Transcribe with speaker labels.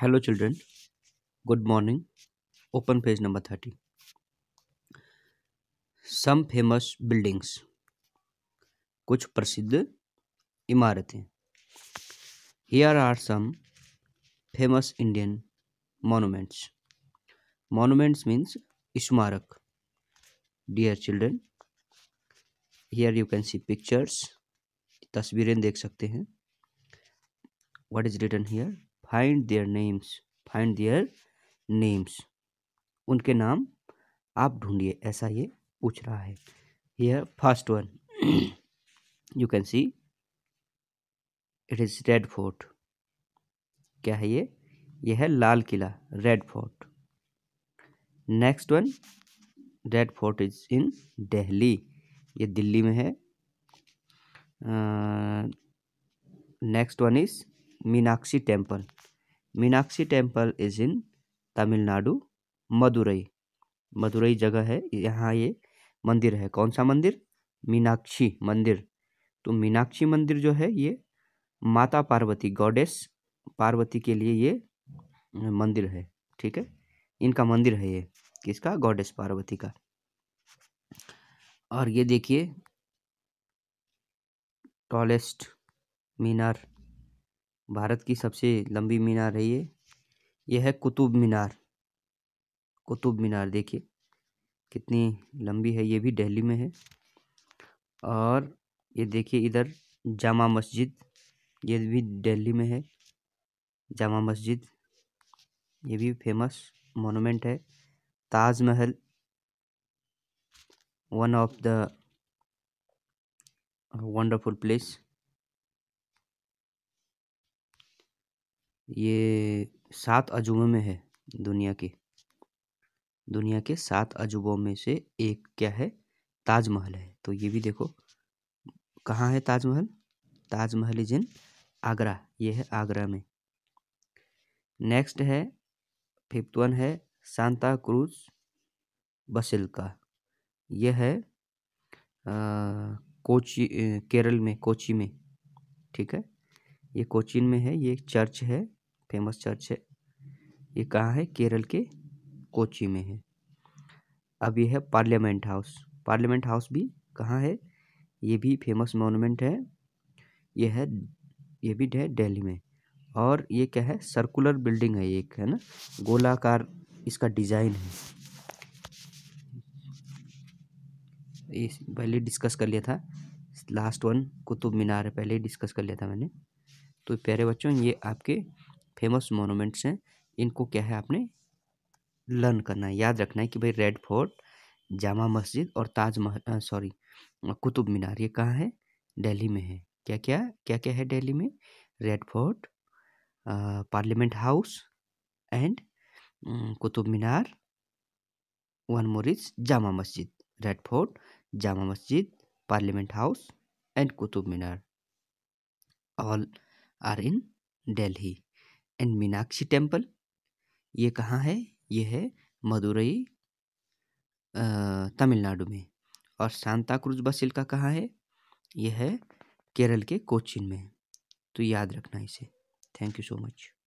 Speaker 1: hello children good morning open page number thirty some famous buildings कुछ प्रसिद्ध इमारतें here are some famous Indian monuments monuments means स्मारक dear children here you can see pictures तस्वीरें देख सकते हैं what is written here find their names find their names उनके नाम आप ढूंढिए ऐसा ये पूछ रहा है here first one you can see it is red fort क्या है ये ये है लाल किला red fort next one red fort is in Delhi ये दिल्ली में है next one is Meenakshi temple Meenakshi temple is in Tamil Nadu Madurai Madurai जगह है यहाँ ये मंदिर है कौन सा मंदिर मीनाक्षी मंदिर तो मीनाक्षी मंदिर जो है ये माता पार्वती गॉडेस पार्वती के लिए ये मंदिर है ठीक है इनका मंदिर है ये किसका गॉडेस पार्वती का और ये देखिए टॉलेस्ट मीनार भारत की सबसे लंबी मीनार है ये यह है कुतुब मीनार कुतुब मीनार देखिए कितनी लंबी है ये भी दिल्ली में है और ये देखिए इधर जामा मस्जिद ये भी दिल्ली में है जामा मस्जिद ये भी फेमस मोनूमेंट है Taj Mahal one of the wonderful place ये सात अजूबों में है दुनिया के दुनिया के सात अजूबों में से एक क्या है ताजमहल है तो ये भी देखो कहाँ है ताजमहल ताजमहल इज इन आगरा ये है आगरा में नेक्स्ट है फिफ्थ वन है सांता क्रूज बसिल का यह है आ, कोची केरल में कोची में ठीक है ये कोचीन में है ये एक चर्च है फेमस चर्च है ये कहाँ है केरल के कोची में है अब ये है पार्लियामेंट हाउस पार्लियामेंट हाउस भी कहाँ है ये भी फेमस मोनूमेंट है ये है ये भी है दिल्ली में और ये क्या है सर्कुलर बिल्डिंग है एक है ना गोलाकार इसका डिज़ाइन है ये पहले डिस्कस कर लिया था लास्ट वन कुतुब मीनार है पहले डिस्कस कर लिया था मैंने तो प्यारे बच्चों ये आपके फेमस मोनूमेंट्स हैं इनको क्या है आपने लर्न करना है याद रखना है कि भाई रेड फोर्ट जामा मस्जिद और ताज सॉरी कुतुब मीनार ये कहाँ है दिल्ली में है क्या क्या क्या क्या है दिल्ली में red fort parliament house and Qutub Minar वन मोरिज Jama Masjid red fort Jama Masjid parliament house and Qutub Minar all are in Delhi and Meenakshi temple ये कहाँ है ये है मदुरई तमिलनाडु में और सांता क्रूज बसिल्का कहाँ है यह है केरल के कोचिन में तो याद रखना इसे थैंक यू सो मच